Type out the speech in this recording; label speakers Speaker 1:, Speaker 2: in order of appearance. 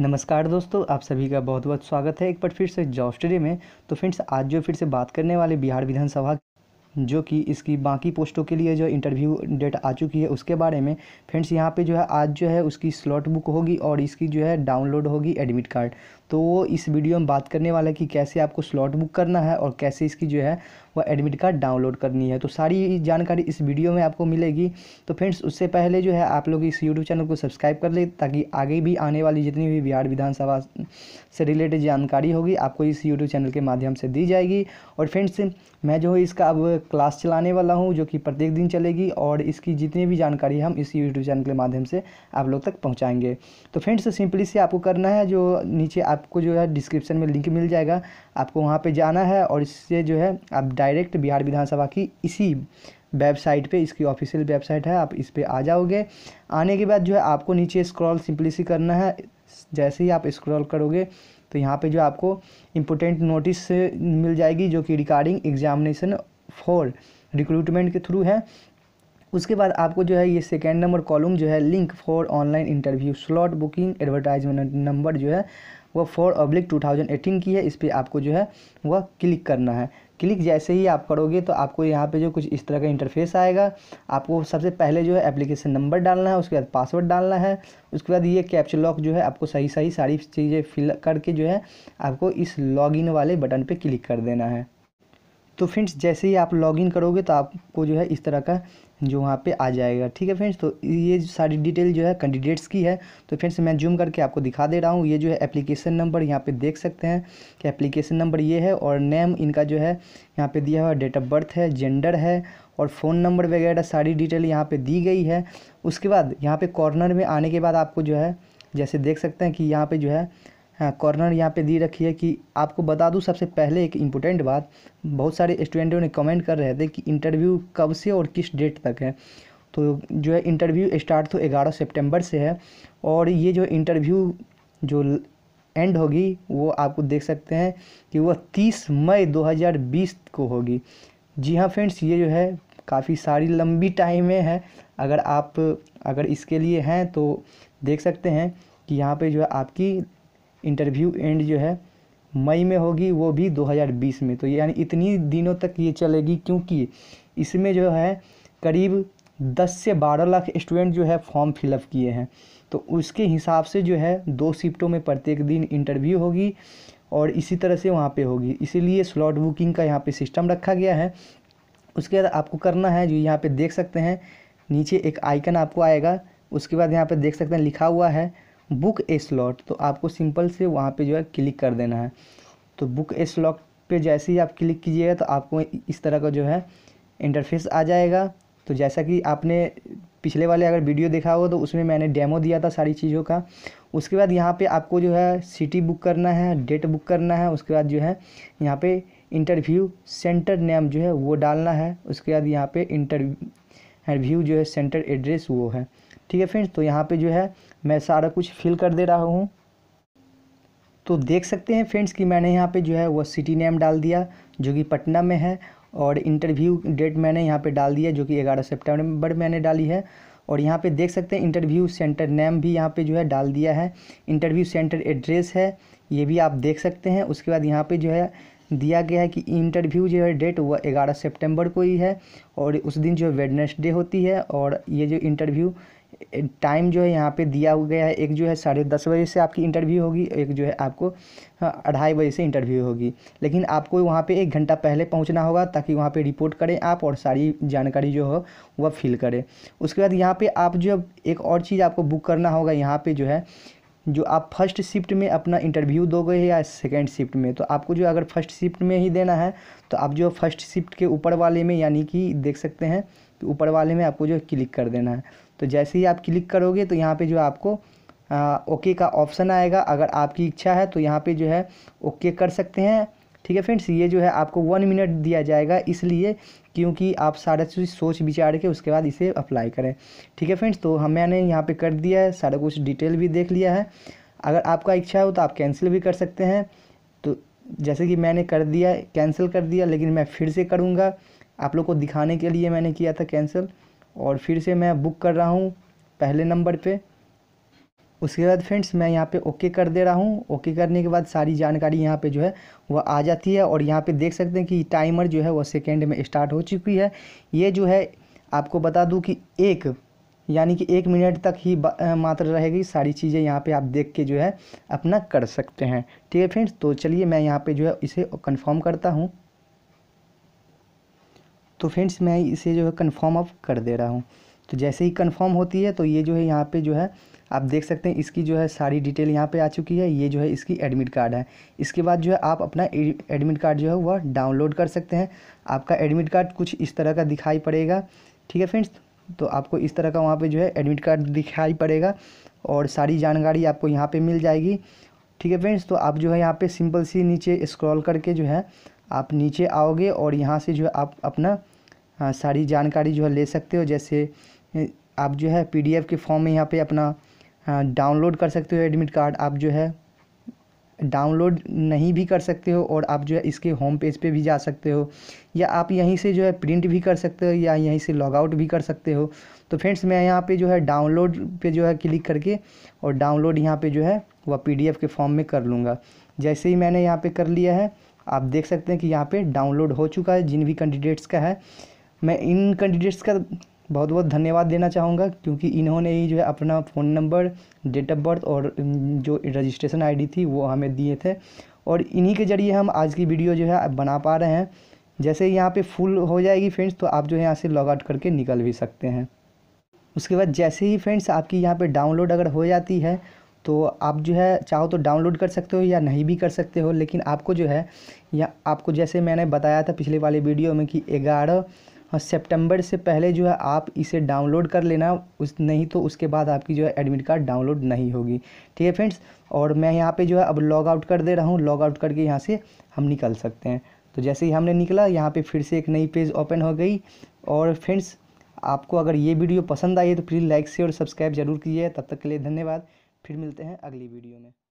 Speaker 1: नमस्कार दोस्तों आप सभी का बहुत बहुत स्वागत है एक बार फिर से जॉब में तो फ्रेंड्स आज जो फिर से बात करने वाले बिहार विधानसभा जो कि इसकी बाकी पोस्टों के लिए जो इंटरव्यू डेट आ चुकी है उसके बारे में फ्रेंड्स यहाँ पे जो है आज जो है उसकी स्लॉट बुक होगी और इसकी जो है डाउनलोड होगी एडमिट कार्ड तो वो इस वीडियो में बात करने वाला है कि कैसे आपको स्लॉट बुक करना है और कैसे इसकी जो है वह एडमिट कार्ड डाउनलोड करनी है तो सारी जानकारी इस वीडियो में आपको मिलेगी तो फ्रेंड्स उससे पहले जो है आप लोग इस यूट्यूब चैनल को सब्सक्राइब कर ले ताकि आगे भी आने वाली जितनी भी बिहार विधानसभा से रिलेटेड जानकारी होगी आपको इस यूट्यूब चैनल के माध्यम से दी जाएगी और फ्रेंड्स मैं जो है इसका अब क्लास चलाने वाला हूँ जो कि प्रत्येक दिन चलेगी और इसकी जितनी भी जानकारी हम इस यूट्यूब चैनल के माध्यम से आप लोग तक पहुँचाएंगे तो फ्रेंड्स सिंपली से आपको करना है जो नीचे आपको जो है डिस्क्रिप्शन में लिंक मिल जाएगा आपको वहाँ पर जाना है और इससे जो है आप डायरेक्ट बिहार विधानसभा की इसी वेबसाइट पे इसकी ऑफिशियल वेबसाइट है आप इस पर आ जाओगे आने के बाद जो है आपको नीचे स्क्रॉल सिंपली सी करना है जैसे ही आप स्क्रॉल करोगे तो यहाँ पे जो आपको इम्पोर्टेंट नोटिस मिल जाएगी जो कि रिगार्डिंग एग्जामिनेशन फॉर रिक्रूटमेंट के थ्रू है उसके बाद आपको जो है ये सेकेंड नंबर कॉलम जो है link for online interview slot booking advertisement number जो है वह फॉर अब्लिक टू की है इस पर आपको जो है वह क्लिक करना है क्लिक जैसे ही आप करोगे तो आपको यहाँ पे जो कुछ इस तरह का इंटरफेस आएगा आपको सबसे पहले जो है एप्लीकेशन नंबर डालना है उसके बाद पासवर्ड डालना है उसके बाद ये कैप्चर लॉक जो है आपको सही सही सारी चीज़ें फिल करके जो है आपको इस लॉगिन वाले बटन पर क्लिक कर देना है तो फ्रेंड्स जैसे ही आप लॉगिन करोगे तो आपको जो है इस तरह का जो वहाँ पे आ जाएगा ठीक है फ्रेंड्स तो ये सारी डिटेल जो है कैंडिडेट्स की है तो फ्रेंड्स मैं जूम करके आपको दिखा दे रहा हूँ ये जो है एप्लीकेशन नंबर यहाँ पे देख सकते हैं कि एप्लीकेशन नंबर ये है और नेम इनका जो है यहाँ पे दिया हुआ डेट ऑफ बर्थ है जेंडर है और फ़ोन नंबर वगैरह सारी डिटेल यहाँ पर दी गई है उसके बाद यहाँ पर कॉर्नर में आने के बाद आपको जो है जैसे देख सकते हैं कि यहाँ पर जो है हाँ कॉर्नर यहाँ पे दी रखी है कि आपको बता दूँ सबसे पहले एक इम्पोर्टेंट बात बहुत सारे स्टूडेंटों ने कमेंट कर रहे थे कि इंटरव्यू कब से और किस डेट तक है तो जो है इंटरव्यू स्टार्ट तो ग्यारह सितंबर से है और ये जो इंटरव्यू जो एंड होगी वो आपको देख सकते हैं कि वह तीस मई दो को होगी जी हाँ फ्रेंड्स ये जो है काफ़ी सारी लंबी टाइम में है अगर आप अगर इसके लिए हैं तो देख सकते हैं कि यहाँ पे जो है आपकी इंटरव्यू एंड जो है मई में होगी वो भी 2020 में तो यानी इतनी दिनों तक ये चलेगी क्योंकि इसमें जो है करीब 10 से 12 लाख स्टूडेंट जो है फॉर्म फिलअप किए हैं तो उसके हिसाब से जो है दो शिफ्टों में प्रत्येक दिन इंटरव्यू होगी और इसी तरह से वहाँ पे होगी इसीलिए स्लॉट बुकिंग का यहाँ पे सिस्टम रखा गया है उसके बाद आपको करना है जो यहाँ पे देख सकते हैं नीचे एक आइकन आपको आएगा उसके बाद यहाँ पे देख सकते हैं लिखा हुआ है बुक ए स्लॉट तो आपको सिंपल से वहाँ पे जो है क्लिक कर देना है तो बुक ए स्लॉट पे जैसे ही आप क्लिक कीजिएगा तो आपको इस तरह का जो है इंटरफेस आ जाएगा तो जैसा कि आपने पिछले वाले अगर वीडियो देखा हो तो उसमें मैंने डेमो दिया था सारी चीज़ों का उसके बाद यहाँ पे आपको जो है सिटी बुक करना है डेट बुक करना है उसके बाद जो है यहाँ पे इंटरव्यू सेंटर नेम जो है वो डालना है उसके बाद यहाँ पे इंटरव्यू जो है सेंटर एड्रेस वो है ठीक है फ्रेंड्स तो यहाँ पे जो है मैं सारा कुछ फिल कर दे रहा हूँ तो देख सकते हैं फ्रेंड्स कि मैंने यहाँ पे जो है वो सिटी नेम डाल दिया जो कि पटना में है और इंटरव्यू डेट मैंने यहाँ पे डाल दिया जो कि 11 सितंबर मैंने डाली है और यहाँ पे देख सकते हैं इंटरव्यू सेंटर नेम भी यहाँ पे जो है डाल दिया है इंटरव्यू सेंटर एड्रेस है ये भी आप देख सकते हैं उसके बाद यहाँ पे जो है दिया गया है कि इंटरव्यू जो है डेट वह ग्यारह सितंबर को ही है और उस दिन जो है वेडनेसडे होती है और ये जो इंटरव्यू टाइम जो है यहाँ पे दिया गया है एक जो है साढ़े दस बजे से आपकी इंटरव्यू होगी एक जो है आपको हाँ, अढ़ाई बजे से इंटरव्यू होगी लेकिन आपको वहाँ पे एक घंटा पहले पहुँचना होगा ताकि वहाँ पे रिपोर्ट करें आप और सारी जानकारी जो हो वह फिल करें उसके बाद यहाँ पे आप जो एक और चीज़ आपको बुक करना होगा यहाँ पर जो है जो आप फर्स्ट शिफ्ट में अपना इंटरव्यू दोगे या सेकेंड शिफ्ट में तो आपको जो अगर फर्स्ट शिफ्ट में ही देना है तो आप जो फर्स्ट शिफ्ट के ऊपर वाले में यानी कि देख सकते हैं तो ऊपर वाले में आपको जो क्लिक कर देना है तो जैसे ही आप क्लिक करोगे तो यहाँ पे जो आपको आ, ओके का ऑप्शन आएगा अगर आपकी इच्छा है तो यहाँ पे जो है ओके कर सकते हैं ठीक है फ्रेंड्स ये जो है आपको वन मिनट दिया जाएगा इसलिए क्योंकि आप सारा चीज़ सोच विचार के उसके बाद इसे अप्लाई करें ठीक है फ्रेंड्स तो हम मैंने यहाँ पर कर दिया है सारा कुछ डिटेल भी देख लिया है अगर आपका इच्छा हो तो आप कैंसिल भी कर सकते हैं तो जैसे कि मैंने कर दिया कैंसिल कर दिया लेकिन मैं फिर से करूँगा आप लोग को दिखाने के लिए मैंने किया था कैंसिल और फिर से मैं बुक कर रहा हूँ पहले नंबर पे उसके बाद फ्रेंड्स मैं यहाँ पे ओके कर दे रहा हूँ ओके करने के बाद सारी जानकारी यहाँ पे जो है वह आ जाती है और यहाँ पे देख सकते हैं कि टाइमर जो है वह सेकेंड में स्टार्ट हो चुकी है ये जो है आपको बता दूँ कि एक यानी कि एक मिनट तक ही मात्र रहेगी सारी चीज़ें यहाँ पे आप देख के जो है अपना कर सकते हैं ठीक है फ्रेंड्स तो चलिए मैं यहाँ पे जो है इसे कंफर्म करता हूँ तो फ्रेंड्स मैं इसे जो है कन्फर्म अप कर दे रहा हूँ तो जैसे ही कन्फर्म होती है तो ये जो है यहाँ पे जो है आप देख सकते हैं इसकी जो है सारी डिटेल यहाँ पे आ चुकी है ये जो है इसकी एडमिट कार्ड है इसके बाद जो है आप अपना एडमिट कार्ड जो है वह डाउनलोड कर सकते हैं आपका एडमिट कार्ड कुछ इस तरह का दिखाई पड़ेगा ठीक है फ्रेंड्स तो आपको इस तरह का वहाँ पे जो है एडमिट कार्ड दिखाई पड़ेगा और सारी जानकारी आपको यहाँ पर मिल जाएगी ठीक है फ्रेंड्स तो आप जो है यहाँ पर सिंपल सी नीचे स्क्रॉल करके जो है आप नीचे आओगे और यहाँ से जो है आप अपना सारी जानकारी जो है ले सकते हो जैसे आप जो है पीडीएफ के फॉर्म में यहाँ पे अपना डाउनलोड कर सकते हो एडमिट कार्ड आप जो है डाउनलोड नहीं भी कर सकते हो और आप जो है इसके होम पेज पे भी जा सकते हो या आप यहीं से जो है प्रिंट भी कर सकते हो या यहीं से लॉग आउट भी कर सकते हो तो फ्रेंड्स मैं यहाँ पे जो है डाउनलोड पे जो है क्लिक करके और डाउनलोड यहाँ पे जो है वह पीडीएफ के फॉर्म में कर लूँगा जैसे ही मैंने यहाँ पे कर लिया है आप देख सकते हैं कि यहाँ पे डाउनलोड हो चुका है जिन भी कैंडिडेट्स का है मैं इन कैंडिडेट्स का बहुत बहुत धन्यवाद देना चाहूँगा क्योंकि इन्होंने ही जो है अपना phone number date of birth और जो रजिस्ट्रेशन आई थी वो हमें दिए थे और इन्हीं के ज़रिए हम आज की वीडियो जो है बना पा रहे हैं जैसे यहाँ पे फुल हो जाएगी फ्रेंड्स तो आप जो है यहाँ से लॉग आउट करके निकल भी सकते हैं उसके बाद जैसे ही फ्रेंड्स आपकी यहाँ पे डाउनलोड अगर हो जाती है तो आप जो है चाहो तो डाउनलोड कर सकते हो या नहीं भी कर सकते हो लेकिन आपको जो है या आपको जैसे मैंने बताया था पिछले वाले वीडियो में कि ग्यारह हाँ, सितंबर से पहले जो है आप इसे डाउनलोड कर लेना उस नहीं तो उसके बाद आपकी जो है एडमिट कार्ड डाउनलोड नहीं होगी ठीक है फ्रेंड्स और मैं यहाँ पे जो है अब लॉग आउट कर दे रहा हूँ लॉग आउट करके यहाँ से हम निकल सकते हैं तो जैसे ही हमने निकला यहाँ पे फिर से एक नई पेज ओपन हो गई और फ्रेंड्स आपको अगर ये वीडियो पसंद आई है तो प्लीज़ लाइक शेयर और सब्सक्राइब जरूर कीजिए तब तक के लिए धन्यवाद फिर मिलते हैं अगली वीडियो में